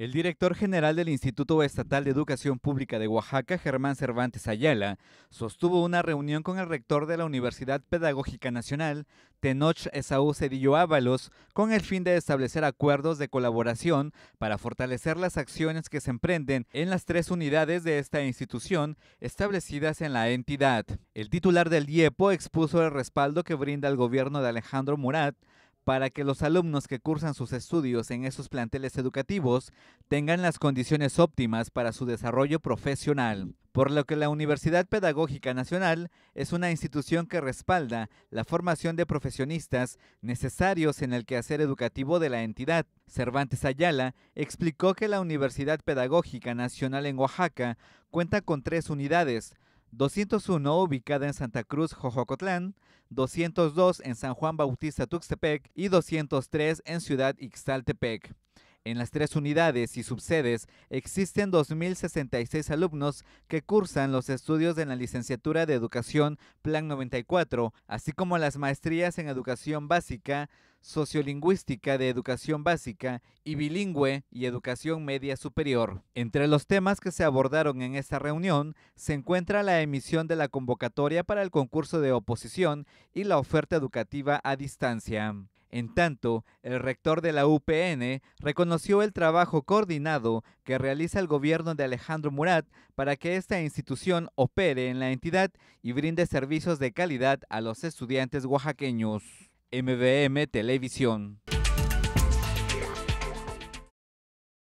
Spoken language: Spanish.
El director general del Instituto Estatal de Educación Pública de Oaxaca, Germán Cervantes Ayala, sostuvo una reunión con el rector de la Universidad Pedagógica Nacional, Tenoch Esaú Cedillo Ábalos, con el fin de establecer acuerdos de colaboración para fortalecer las acciones que se emprenden en las tres unidades de esta institución establecidas en la entidad. El titular del IEPO expuso el respaldo que brinda el gobierno de Alejandro Murat para que los alumnos que cursan sus estudios en esos planteles educativos tengan las condiciones óptimas para su desarrollo profesional, por lo que la Universidad Pedagógica Nacional es una institución que respalda la formación de profesionistas necesarios en el quehacer educativo de la entidad. Cervantes Ayala explicó que la Universidad Pedagógica Nacional en Oaxaca cuenta con tres unidades, 201 ubicada en Santa Cruz, Jojocotlán, 202 en San Juan Bautista, Tuxtepec y 203 en Ciudad Ixtaltepec. En las tres unidades y subsedes existen 2.066 alumnos que cursan los estudios de la licenciatura de Educación Plan 94, así como las maestrías en Educación Básica, Sociolingüística de Educación Básica y Bilingüe y Educación Media Superior. Entre los temas que se abordaron en esta reunión se encuentra la emisión de la convocatoria para el concurso de oposición y la oferta educativa a distancia. En tanto, el rector de la UPN reconoció el trabajo coordinado que realiza el gobierno de Alejandro Murat para que esta institución opere en la entidad y brinde servicios de calidad a los estudiantes oaxaqueños. MBM Televisión.